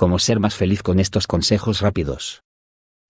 cómo ser más feliz con estos consejos rápidos.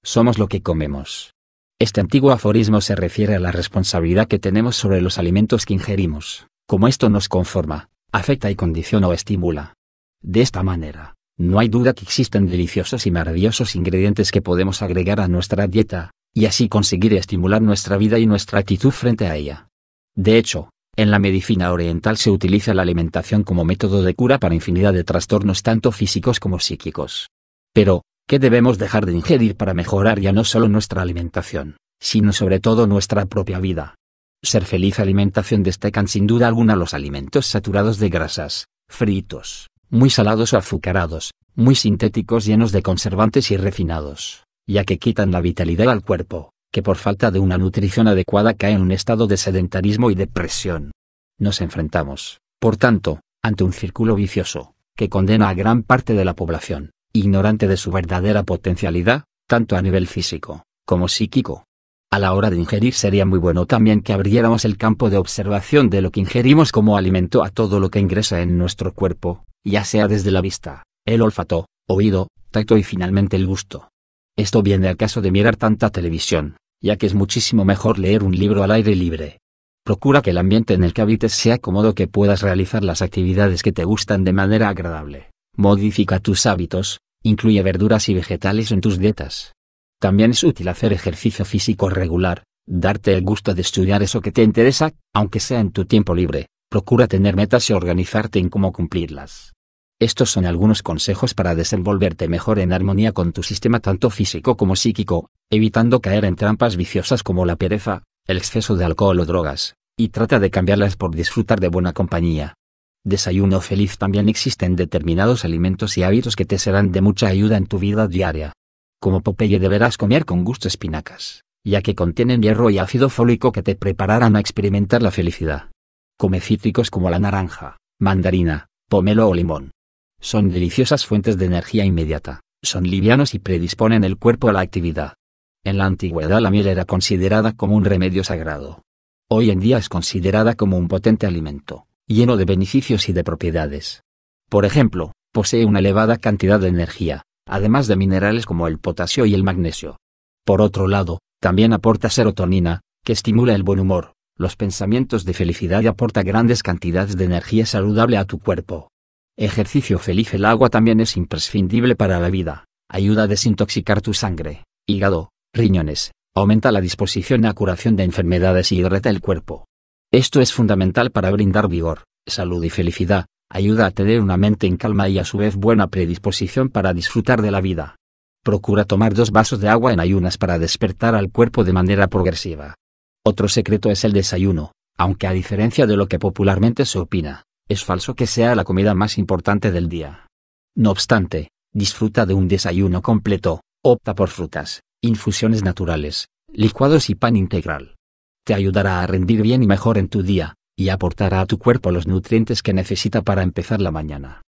Somos lo que comemos. Este antiguo aforismo se refiere a la responsabilidad que tenemos sobre los alimentos que ingerimos, como esto nos conforma, afecta y condiciona o estimula. De esta manera, no hay duda que existen deliciosos y maravillosos ingredientes que podemos agregar a nuestra dieta, y así conseguir estimular nuestra vida y nuestra actitud frente a ella. De hecho, en la medicina oriental se utiliza la alimentación como método de cura para infinidad de trastornos tanto físicos como psíquicos. Pero, ¿qué debemos dejar de ingerir para mejorar ya no solo nuestra alimentación, sino sobre todo nuestra propia vida? Ser feliz alimentación destacan sin duda alguna los alimentos saturados de grasas, fritos, muy salados o azucarados, muy sintéticos llenos de conservantes y refinados, ya que quitan la vitalidad al cuerpo, que por falta de una nutrición adecuada cae en un estado de sedentarismo y depresión. Nos enfrentamos, por tanto, ante un círculo vicioso, que condena a gran parte de la población, ignorante de su verdadera potencialidad, tanto a nivel físico, como psíquico. A la hora de ingerir sería muy bueno también que abriéramos el campo de observación de lo que ingerimos como alimento a todo lo que ingresa en nuestro cuerpo, ya sea desde la vista, el olfato, oído, tacto y finalmente el gusto. Esto viene al caso de mirar tanta televisión, ya que es muchísimo mejor leer un libro al aire libre. Procura que el ambiente en el que habites sea cómodo que puedas realizar las actividades que te gustan de manera agradable. Modifica tus hábitos, incluye verduras y vegetales en tus dietas. También es útil hacer ejercicio físico regular, darte el gusto de estudiar eso que te interesa, aunque sea en tu tiempo libre. Procura tener metas y organizarte en cómo cumplirlas. Estos son algunos consejos para desenvolverte mejor en armonía con tu sistema tanto físico como psíquico, evitando caer en trampas viciosas como la pereza, el exceso de alcohol o drogas, y trata de cambiarlas por disfrutar de buena compañía. Desayuno feliz también existen determinados alimentos y hábitos que te serán de mucha ayuda en tu vida diaria. Como Popeye deberás comer con gusto espinacas, ya que contienen hierro y ácido fólico que te prepararán a experimentar la felicidad. Come cítricos como la naranja, mandarina, pomelo o limón son deliciosas fuentes de energía inmediata, son livianos y predisponen el cuerpo a la actividad. En la antigüedad la miel era considerada como un remedio sagrado. Hoy en día es considerada como un potente alimento, lleno de beneficios y de propiedades. Por ejemplo, posee una elevada cantidad de energía, además de minerales como el potasio y el magnesio. Por otro lado, también aporta serotonina, que estimula el buen humor, los pensamientos de felicidad y aporta grandes cantidades de energía saludable a tu cuerpo. Ejercicio feliz El agua también es imprescindible para la vida, ayuda a desintoxicar tu sangre, hígado, riñones, aumenta la disposición a curación de enfermedades y hidrata el cuerpo. Esto es fundamental para brindar vigor, salud y felicidad, ayuda a tener una mente en calma y a su vez buena predisposición para disfrutar de la vida. Procura tomar dos vasos de agua en ayunas para despertar al cuerpo de manera progresiva. Otro secreto es el desayuno, aunque a diferencia de lo que popularmente se opina, es falso que sea la comida más importante del día. No obstante, disfruta de un desayuno completo, opta por frutas, infusiones naturales, licuados y pan integral. Te ayudará a rendir bien y mejor en tu día, y aportará a tu cuerpo los nutrientes que necesita para empezar la mañana.